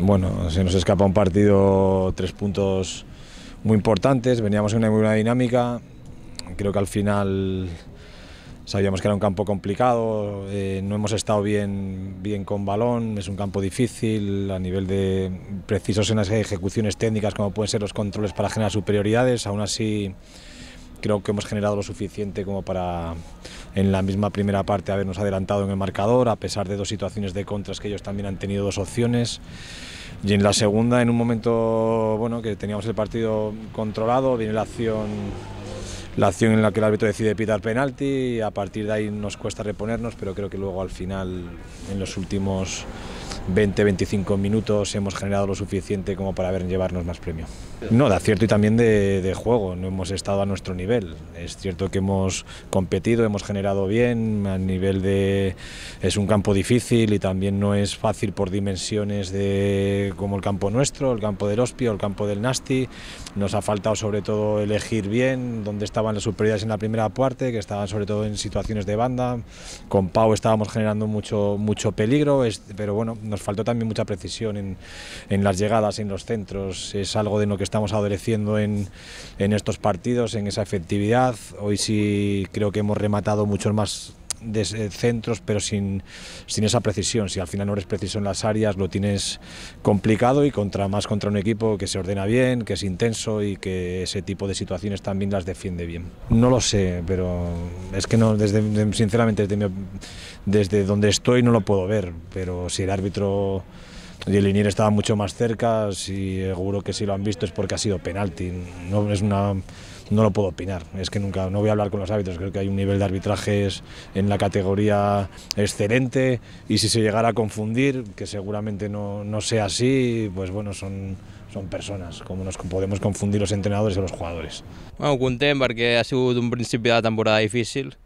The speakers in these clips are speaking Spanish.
Bueno, se nos escapa un partido, tres puntos muy importantes, veníamos en una muy buena dinámica, creo que al final sabíamos que era un campo complicado, eh, no hemos estado bien, bien con balón, es un campo difícil, a nivel de precisos en las ejecuciones técnicas como pueden ser los controles para generar superioridades, aún así creo que hemos generado lo suficiente como para en la misma primera parte habernos adelantado en el marcador, a pesar de dos situaciones de contras que ellos también han tenido dos opciones. Y en la segunda, en un momento bueno, que teníamos el partido controlado, viene la acción, la acción en la que el árbitro decide pitar penalti, y a partir de ahí nos cuesta reponernos, pero creo que luego al final, en los últimos 20-25 minutos hemos generado lo suficiente como para ver llevarnos más premio. No, da cierto y también de, juego, no hemos estado a nuestro nivel. Es cierto que hemos competido, hemos generado bien, a nivel de... es un campo difícil y también no es fácil por dimensiones de como el campo nuestro, el campo del Ospio, el campo del Nasti. Nos ha faltado sobre todo elegir bien dónde estaban las superioridades en la primera parte, que estaban sobre todo en situaciones de banda. Con Pau estábamos generando mucho, mucho peligro, pero bueno, nos faltó también mucha precisión en, en, las llegadas, en los centros. Es algo de lo que estamos adoleciendo en, en estos partidos, en esa efectividad. Hoy sí creo que hemos rematado mucho más de eh, centros, pero sin, sin esa precisión. Si al final no eres preciso en las áreas, lo tienes complicado y contra más contra un equipo que se ordena bien, que es intenso y que ese tipo de situaciones también las defiende bien. No lo sé, pero es que no, desde, sinceramente, desde, mi, desde donde estoy no lo puedo ver, pero si el árbitro y el estaba mucho más cerca, y seguro que si lo han visto es porque ha sido penalti. No, es una, no lo puedo opinar, es que nunca, no voy a hablar con los árbitros, creo que hay un nivel de arbitrajes en la categoría excelente y si se llegara a confundir, que seguramente no, no sea así, pues bueno, son, son personas. Como nos podemos confundir los entrenadores y los jugadores? Bueno, contento porque ha sido un principio de temporada difícil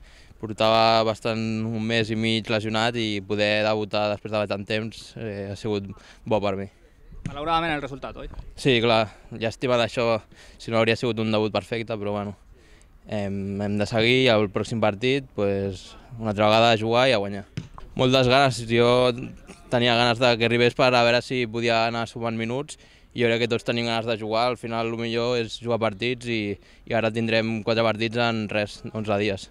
portava bastant un mes i mig lesionat i poder debutar després de tant temps eh, ha sigut bo per mi. Malauradament el resultat, oi? Sí, clar, llàstima d'això, si no hauria sigut un debut perfecte, però bueno, hem, hem de seguir i el pròxim partit pues, una altra vegada a jugar i a guanyar. Moltes ganes, jo tenia ganes de que arribés per a veure si podia anar sumant minuts i jo crec que tots tenim ganes de jugar, al final el millor és jugar partits i, i ara tindrem quatre partits en res, 11 dies.